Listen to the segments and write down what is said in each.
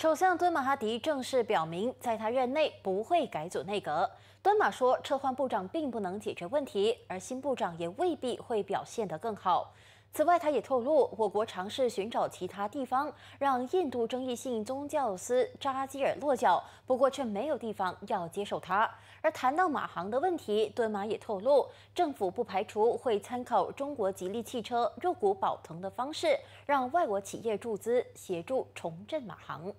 首相敦马哈迪正式表明，在他任内不会改组内阁。敦马说，撤换部长并不能解决问题，而新部长也未必会表现得更好。此外，他也透露，我国尝试寻找其他地方让印度争议性宗教司扎基尔落脚，不过却没有地方要接受他。而谈到马航的问题，敦马也透露，政府不排除会参考中国吉利汽车入股宝腾的方式，让外国企业注资协助重振马航。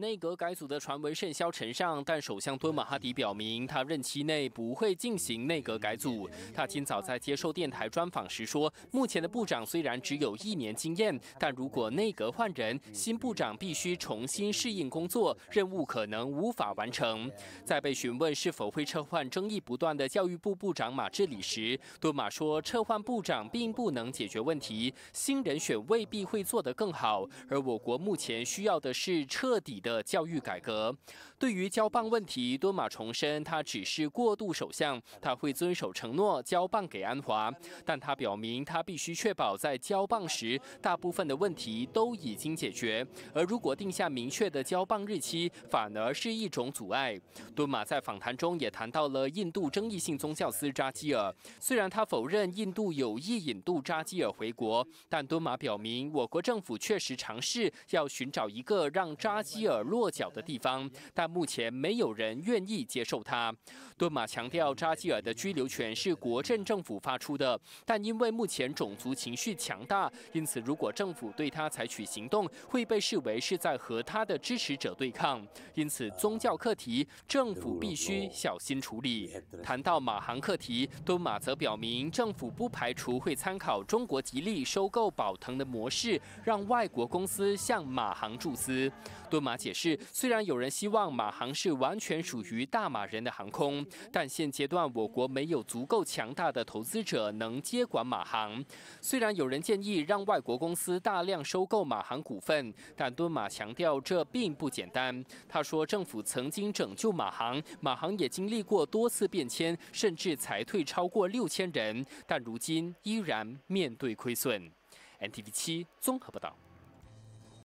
内阁改组的传闻甚嚣尘上，但首相敦马哈迪表明，他任期内不会进行内阁改组。他今早在接受电台专访时说，目前的部长虽然只有一年经验，但如果内阁换人，新部长必须重新适应工作，任务可能无法完成。在被询问是否会撤换争议不断的教育部部长马志里时，敦马说，撤换部长并不能解决问题，新人选未必会做得更好，而我国目前需要的是彻底的。的教育改革，对于交棒问题，敦马重申他只是过渡首相，他会遵守承诺交棒给安华。但他表明，他必须确保在交棒时，大部分的问题都已经解决。而如果定下明确的交棒日期，反而是一种阻碍。敦马在访谈中也谈到了印度争议性宗教司扎基尔，虽然他否认印度有意引渡扎基尔回国，但敦马表明，我国政府确实尝试要寻找一个让扎基尔。落脚的地方，但目前没有人愿意接受他。敦马强调，扎基尔的居留权是国镇政府发出的，但因为目前种族情绪强大，因此如果政府对他采取行动，会被视为是在和他的支持者对抗。因此，宗教课题政府必须小心处理。谈到马航课题，敦马则表明，政府不排除会参考中国吉利收购宝腾的模式，让外国公司向马航注资。敦马。解释，虽然有人希望马航是完全属于大马人的航空，但现阶段我国没有足够强大的投资者能接管马航。虽然有人建议让外国公司大量收购马航股份，但敦马强调这并不简单。他说，政府曾经拯救马航，马航也经历过多次变迁，甚至裁退超过六千人，但如今依然面对亏损。NTV 七综合报道。